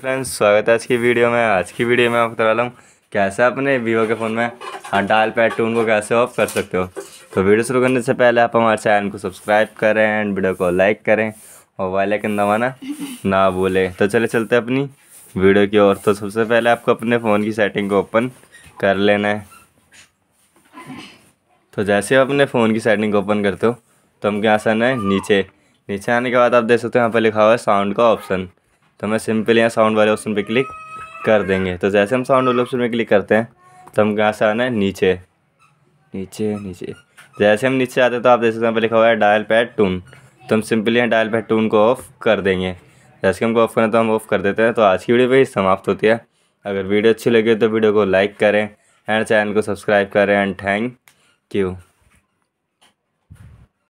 friends स्वागत है आज की वीडियो में आज की वीडियो में आपको बता रहा हूँ कैसे अपने वीवो के फ़ोन में हाँ डायल पैड टून को कैसे ऑफ कर सकते हो तो वीडियो शुरू करने से पहले आप हमारे चैनल को सब्सक्राइब करें एंड वीडियो को लाइक करें और वाइलाइकन दबाना ना भूलें तो चले चलते अपनी वीडियो की ओर तो सबसे पहले आपको अपने फ़ोन की सेटिंग को ओपन कर लेना है तो जैसे आप अपने फ़ोन की सेटिंग ओपन करते हो तो हम क्या आसान है नीचे नीचे आने के बाद आप देख सकते हो यहाँ पर लिखा हुआ है साउंड का ऑप्शन तो हमें सिंपल यहाँ साउंड वाले ऑप्शन पर क्लिक कर देंगे तो जैसे हम साउंड वाले ऑप्शन पर क्लिक करते हैं तो हम कहाँ से आना है नीचे नीचे नीचे जैसे हम नीचे आते हैं तो आप देख सकते हैं लिखा हुआ है डायल पैड टून तो हम सिंपली यहाँ डायल पैड टून को ऑफ़ कर देंगे जैसे कि हमको ऑफ़ करना तो हम ऑफ़ कर देते हैं तो आज की वीडियो भी समाप्त होती है अगर वीडियो अच्छी लगी तो वीडियो को लाइक करें एंड चैनल को सब्सक्राइब करें एंड थैंक यू